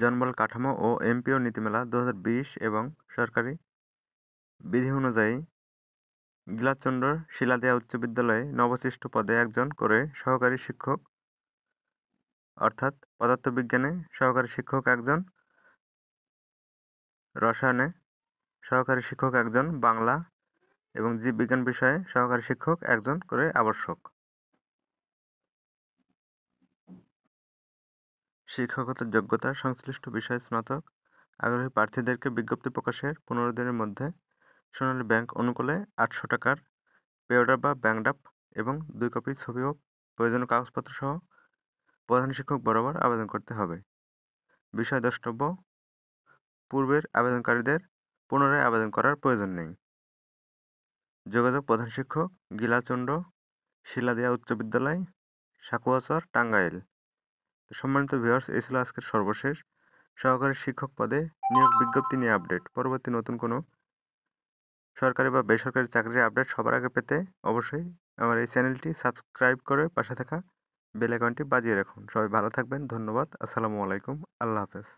জনবল কাঠামো ও এমপিও নীতিমালা দু এবং সরকারি বিধি অনুযায়ী গিলাচন্দ্র শিলাদিয়া উচ্চ বিদ্যালয়ে নবশিষ্ট পদে একজন করে সহকারী শিক্ষক অর্থাৎ পদার্থবিজ্ঞানে সহকারী শিক্ষক একজন রসায়নে সহকারী শিক্ষক একজন বাংলা এবং জীববিজ্ঞান বিষয়ে সহকারী শিক্ষক একজন করে আবশ্যক শিক্ষাগত যোগ্যতা সংশ্লিষ্ট বিষয়ে স্নাতক আগ্রহী প্রার্থীদেরকে বিজ্ঞপ্তি প্রকাশের পনেরো দিনের মধ্যে সোনালী ব্যাংক অনুকূলে আটশো টাকার পেওডার বা ব্যাংক ডাপ এবং দুই কপি ছবি ও প্রয়োজনীয় কাগজপত্র সহ প্রধান শিক্ষক বরাবর আবেদন করতে হবে বিষয় দ্রষ্টব্য পূর্বের আবেদনকারীদের পুনরায় আবেদন করার প্রয়োজন নেই যোগাযোগ প্রধান শিক্ষক গিলাচন্ড শিলাদিয়া উচ্চ বিদ্যালয় সাকুয়াচর টাঙ্গাইল সম্মানিত ভিউয়ার্স এই ছিল আজকের সর্বশেষ সহকারী শিক্ষক পদে নিয়োগ বিজ্ঞপ্তি নিয়ে আপডেট পরবর্তী নতুন কোনো সরকারি বা বেসরকারি চাকরির আপডেট সবার আগে পেতে অবশ্যই আমার এই চ্যানেলটি সাবস্ক্রাইব করে পাশে থাকা বেল বাজিয়ে রাখুন সবাই ভালো থাকবেন ধন্যবাদ আসসালামু আলাইকুম আল্লাহ হাফেজ